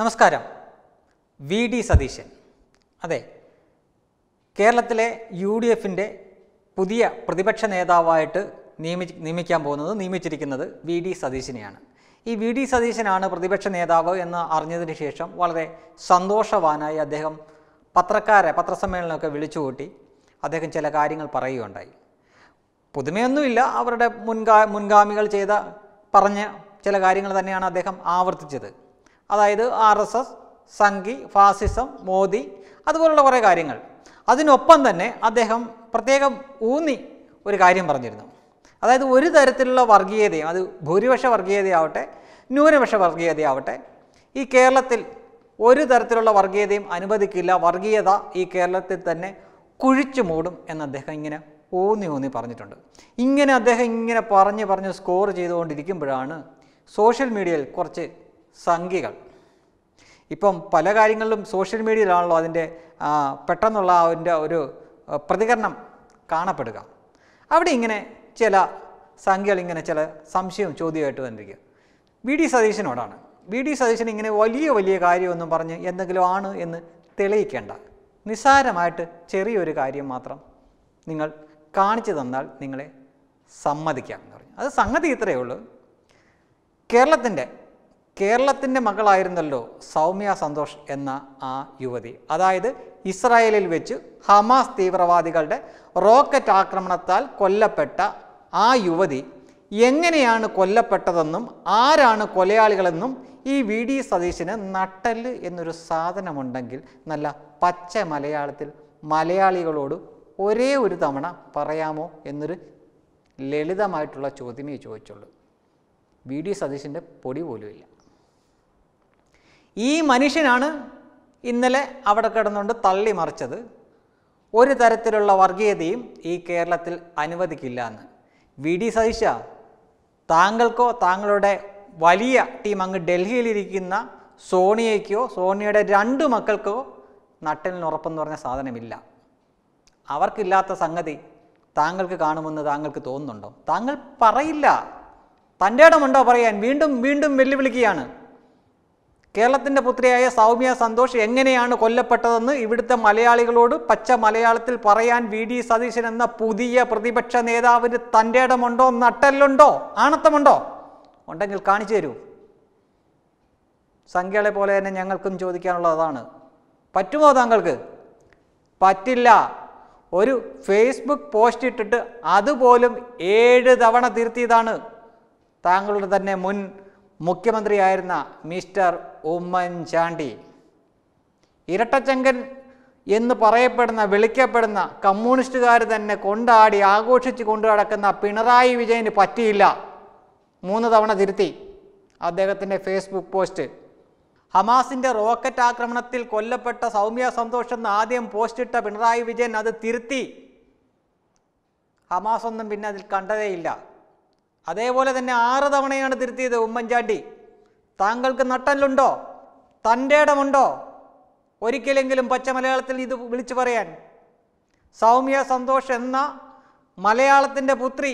നമസ്കാരം V D Satheesan അതെ കേരളത്തിലെ യു ഡി എഫിൻ്റെ പുതിയ പ്രതിപക്ഷ നേതാവായിട്ട് നിയമി നിയമിക്കാൻ പോകുന്നത് നിയമിച്ചിരിക്കുന്നത് വി ഡി സതീശനെയാണ് ഈ വി ഡി സതീശനാണ് പ്രതിപക്ഷ നേതാവ് എന്ന് അറിഞ്ഞതിന് ശേഷം വളരെ സന്തോഷവാനായി അദ്ദേഹം പത്രക്കാരെ പത്രസമ്മേളനമൊക്കെ വിളിച്ചുകൂട്ടി അദ്ദേഹം ചില കാര്യങ്ങൾ പറയുകയുണ്ടായി പുതുമയൊന്നുമില്ല അവരുടെ മുൻഗാ മുൻഗാമികൾ ചെയ്ത പറഞ്ഞ ചില കാര്യങ്ങൾ തന്നെയാണ് അദ്ദേഹം ആവർത്തിച്ചത് അതായത് ആർ എസ് എസ് സംഘി ഫാസിസം മോദി അതുപോലുള്ള കുറേ കാര്യങ്ങൾ അതിനൊപ്പം തന്നെ അദ്ദേഹം പ്രത്യേകം ഊന്നി ഒരു കാര്യം പറഞ്ഞിരുന്നു അതായത് ഒരു തരത്തിലുള്ള വർഗീയതയും അത് ഭൂരിപക്ഷ വർഗീയതയാവട്ടെ ന്യൂനപക്ഷ വർഗീയതയാവട്ടെ ഈ കേരളത്തിൽ ഒരു തരത്തിലുള്ള വർഗീയതയും അനുവദിക്കില്ല വർഗീയത ഈ കേരളത്തിൽ തന്നെ കുഴിച്ചു മൂടും എന്ന് അദ്ദേഹം ഇങ്ങനെ ഊന്നി ഊന്നി പറഞ്ഞിട്ടുണ്ട് ഇങ്ങനെ അദ്ദേഹം ഇങ്ങനെ പറഞ്ഞ് പറഞ്ഞ് സ്കോർ ചെയ്തുകൊണ്ടിരിക്കുമ്പോഴാണ് സോഷ്യൽ മീഡിയയിൽ കുറച്ച് സംഖ്യകൾ ഇപ്പം പല കാര്യങ്ങളിലും സോഷ്യൽ മീഡിയയിലാണല്ലോ അതിൻ്റെ പെട്ടെന്നുള്ള അതിൻ്റെ ഒരു പ്രതികരണം കാണപ്പെടുക അവിടെ ഇങ്ങനെ ചില സംഖ്യകൾ ഇങ്ങനെ ചില സംശയവും ചോദ്യമായിട്ട് വന്നിരിക്കുക വി ഡി സതീശനോടാണ് വി ഡി സതീശൻ ഇങ്ങനെ വലിയ വലിയ കാര്യമൊന്നും പറഞ്ഞ് എന്തെങ്കിലും ആണ് എന്ന് തെളിയിക്കേണ്ട നിസ്സാരമായിട്ട് ചെറിയൊരു കാര്യം മാത്രം നിങ്ങൾ കാണിച്ചു തന്നാൽ നിങ്ങളെ സമ്മതിക്കാം എന്ന് പറഞ്ഞു അത് സംഗതി ഇത്രയേ ഉള്ളൂ കേരളത്തിൻ്റെ കേരളത്തിൻ്റെ മകളായിരുന്നല്ലോ സൗമ്യ സന്തോഷ് എന്ന ആ യുവതി അതായത് ഇസ്രായേലിൽ വെച്ച് ഹമാസ് തീവ്രവാദികളുടെ റോക്കറ്റ് ആക്രമണത്താൽ കൊല്ലപ്പെട്ട ആ യുവതി എങ്ങനെയാണ് കൊല്ലപ്പെട്ടതെന്നും ആരാണ് കൊലയാളികളെന്നും ഈ വി ഡി സതീശിന് നട്ടല് എന്നൊരു സാധനമുണ്ടെങ്കിൽ നല്ല പച്ച മലയാളത്തിൽ മലയാളികളോട് ഒരേ ഒരു തവണ പറയാമോ എന്നൊരു ലളിതമായിട്ടുള്ള ചോദ്യമേ ചോദിച്ചുള്ളൂ വി ഡി സതീശിൻ്റെ പൊടി പോലുമില്ല ഈ മനുഷ്യനാണ് ഇന്നലെ അവിടെ കിടന്നുകൊണ്ട് തള്ളി മറിച്ചത് ഒരു തരത്തിലുള്ള വർഗീയതയും ഈ കേരളത്തിൽ അനുവദിക്കില്ല എന്ന് വി ഡി സതീശ താങ്കൾക്കോ താങ്കളുടെ വലിയ ടീം അങ്ങ് ഡൽഹിയിലിരിക്കുന്ന സോണിയയ്ക്കോ സോണിയയുടെ രണ്ട് മക്കൾക്കോ നട്ടലിന് ഉറപ്പെന്ന് പറഞ്ഞ സാധനമില്ല അവർക്കില്ലാത്ത സംഗതി താങ്കൾക്ക് കാണുമെന്ന് താങ്കൾക്ക് തോന്നുന്നുണ്ടോ താങ്കൾ പറയില്ല തൻ്റെ ഇടമുണ്ടോ പറയാൻ വീണ്ടും വീണ്ടും വെല്ലുവിളിക്കുകയാണ് കേരളത്തിൻ്റെ പുത്രിയായ സൗമ്യ സന്തോഷ് എങ്ങനെയാണ് കൊല്ലപ്പെട്ടതെന്ന് ഇവിടുത്തെ മലയാളികളോട് പച്ച മലയാളത്തിൽ പറയാൻ വി ഡി സതീശൻ എന്ന പുതിയ പ്രതിപക്ഷ നേതാവിന് തൻ്റെ ഇടമുണ്ടോ നട്ടല്ലുണ്ടോ ആണത്തമുണ്ടോ ഉണ്ടെങ്കിൽ കാണിച്ചു തരൂ സംഖ്യകളെ പോലെ തന്നെ ഞങ്ങൾക്കും ചോദിക്കാനുള്ളതാണ് പറ്റുമോ താങ്കൾക്ക് പറ്റില്ല ഒരു ഫേസ്ബുക്ക് പോസ്റ്റ് ഇട്ടിട്ട് അതുപോലും ഏഴ് തവണ തിരുത്തിയതാണ് താങ്കളുടെ തന്നെ മുൻ മുഖ്യമന്ത്രിയായിരുന്ന മിസ്റ്റർ ഉമ്മൻചാണ്ടി ഇരട്ടച്ചങ്കൻ എന്ന് പറയപ്പെടുന്ന വിളിക്കപ്പെടുന്ന കമ്മ്യൂണിസ്റ്റുകാർ തന്നെ കൊണ്ടാടി ആഘോഷിച്ച് കൊണ്ടു നടക്കുന്ന പിണറായി വിജയന് പറ്റിയില്ല മൂന്ന് തവണ തിരുത്തി അദ്ദേഹത്തിൻ്റെ ഫേസ്ബുക്ക് പോസ്റ്റ് ഹമാസിൻ്റെ റോക്കറ്റ് ആക്രമണത്തിൽ കൊല്ലപ്പെട്ട സൗമ്യ സന്തോഷ് എന്ന് ആദ്യം പോസ്റ്റിട്ട പിണറായി വിജയൻ അത് തിരുത്തി ഹമാസ് ഒന്നും പിന്നെ അതിൽ കണ്ടതേയില്ല അതേപോലെ തന്നെ ആറ് തവണയാണ് തിരുത്തിയത് ഉമ്മൻചാണ്ടി താങ്കൾക്ക് നട്ടലുണ്ടോ തൻ്റെ ഇടമുണ്ടോ ഒരിക്കലെങ്കിലും പച്ച മലയാളത്തിൽ ഇത് വിളിച്ചു പറയാൻ സൗമ്യ സന്തോഷ് എന്ന മലയാളത്തിൻ്റെ പുത്രി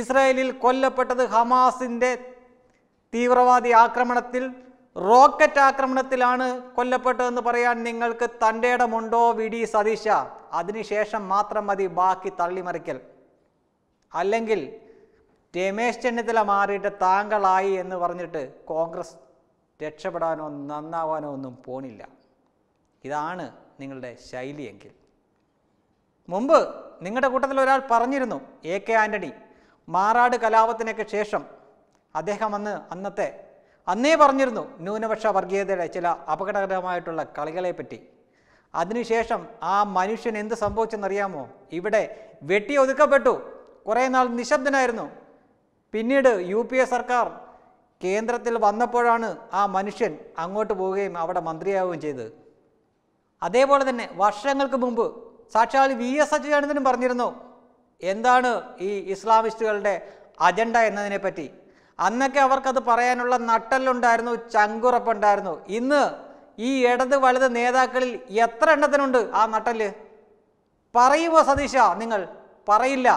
ഇസ്രായേലിൽ കൊല്ലപ്പെട്ടത് ഹമാസിൻ്റെ തീവ്രവാദി ആക്രമണത്തിൽ റോക്കറ്റ് ആക്രമണത്തിലാണ് കൊല്ലപ്പെട്ടതെന്ന് പറയാൻ നിങ്ങൾക്ക് തൻ്റെ ഇടമുണ്ടോ വി ഡി സതീശ അതിനുശേഷം മാത്രം മതി ബാക്കി തള്ളിമറിക്കൽ അല്ലെങ്കിൽ രമേശ് ചെന്നിത്തല മാറിയിട്ട് താങ്കളായി എന്ന് പറഞ്ഞിട്ട് കോൺഗ്രസ് രക്ഷപ്പെടാനോ നന്നാവാനോ ഒന്നും പോണില്ല ഇതാണ് നിങ്ങളുടെ ശൈലിയെങ്കിൽ മുമ്പ് നിങ്ങളുടെ കൂട്ടത്തിൽ ഒരാൾ പറഞ്ഞിരുന്നു എ കെ ആൻ്റണി മാറാട് കലാപത്തിനൊക്കെ ശേഷം അദ്ദേഹം അന്ന് അന്നത്തെ അന്നേ പറഞ്ഞിരുന്നു ന്യൂനപക്ഷ വർഗീയതയുടെ ചില അപകടകരമായിട്ടുള്ള കളികളെപ്പറ്റി അതിനുശേഷം ആ മനുഷ്യൻ എന്ത് സംഭവിച്ചെന്നറിയാമോ ഇവിടെ വെട്ടി ഒതുക്കപ്പെട്ടു കുറേ നാൾ നിശബ്ദനായിരുന്നു പിന്നീട് യു പി എ സർക്കാർ കേന്ദ്രത്തിൽ വന്നപ്പോഴാണ് ആ മനുഷ്യൻ അങ്ങോട്ട് പോവുകയും അവിടെ മന്ത്രിയാവുകയും ചെയ്തത് അതേപോലെ തന്നെ വർഷങ്ങൾക്ക് മുമ്പ് സാക്ഷാൽ വി എസ് അച്യുതാനന്ദനും പറഞ്ഞിരുന്നു എന്താണ് ഈ ഇസ്ലാമിസ്റ്റുകളുടെ അജണ്ട എന്നതിനെ പറ്റി അന്നൊക്കെ അവർക്കത് പറയാനുള്ള നട്ടലുണ്ടായിരുന്നു ചങ്കുറപ്പുണ്ടായിരുന്നു ഇന്ന് ഈ ഇടത് വലുത് നേതാക്കളിൽ എത്ര എണ്ണത്തിനുണ്ട് ആ നട്ടല് പറയുമോ സതീശ നിങ്ങൾ പറയില്ല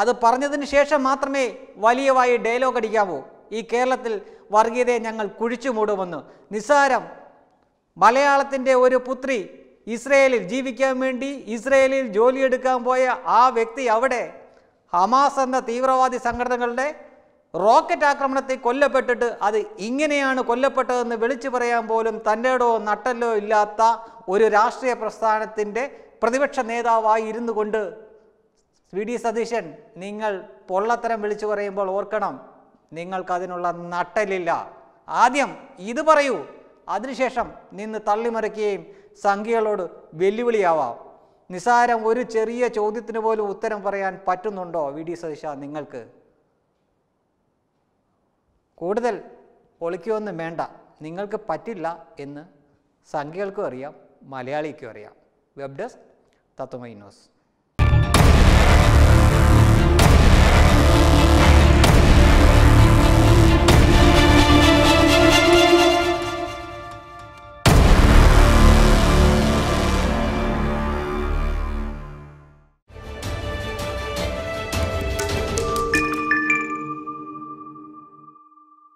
അത് പറഞ്ഞതിന് ശേഷം മാത്രമേ വലിയവായി ഡയലോഗ് അടിക്കാവൂ ഈ കേരളത്തിൽ വർഗീയതയെ ഞങ്ങൾ കുഴിച്ചു മൂടുമെന്ന് നിസ്സാരം മലയാളത്തിൻ്റെ ഒരു പുത്രി ഇസ്രയേലിൽ ജീവിക്കാൻ വേണ്ടി ഇസ്രയേലിൽ ജോലിയെടുക്കാൻ പോയ ആ വ്യക്തി അവിടെ ഹമാസ് എന്ന തീവ്രവാദി സംഘടനകളുടെ റോക്കറ്റ് ആക്രമണത്തിൽ കൊല്ലപ്പെട്ടിട്ട് അത് ഇങ്ങനെയാണ് കൊല്ലപ്പെട്ടതെന്ന് വിളിച്ചു പറയാൻ പോലും തൻ്റെടോ നട്ടല്ലോ ഇല്ലാത്ത ഒരു രാഷ്ട്രീയ പ്രസ്ഥാനത്തിൻ്റെ പ്രതിപക്ഷ നേതാവായി ഇരുന്നു കൊണ്ട് വി ഡി സതീശൻ നിങ്ങൾ പൊള്ളത്തരം വിളിച്ചു പറയുമ്പോൾ ഓർക്കണം നിങ്ങൾക്കതിനുള്ള നട്ടലില്ല ആദ്യം ഇത് പറയൂ അതിനുശേഷം നിന്ന് തള്ളിമറിക്കുകയും സംഖ്യകളോട് വെല്ലുവിളിയാവാം നിസാരം ഒരു ചെറിയ ചോദ്യത്തിന് പോലും ഉത്തരം പറയാൻ പറ്റുന്നുണ്ടോ വി ഡി സതീശ നിങ്ങൾക്ക് കൂടുതൽ പൊളിക്കുമെന്ന് വേണ്ട നിങ്ങൾക്ക് പറ്റില്ല എന്ന് സംഖ്യകൾക്കും അറിയാം മലയാളിക്കും അറിയാം വെബ് ഡെസ്ക് തത്വമൈ ന്യൂസ്